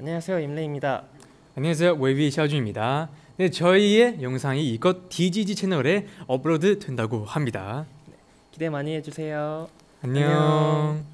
안녕하세요 임레입니다. 안녕하세요 웨이비 샤오준입니다. 네 저희의 영상이 이것 DGG 채널에 업로드 된다고 합니다. 네, 기대 많이 해주세요. 안녕. 안녕.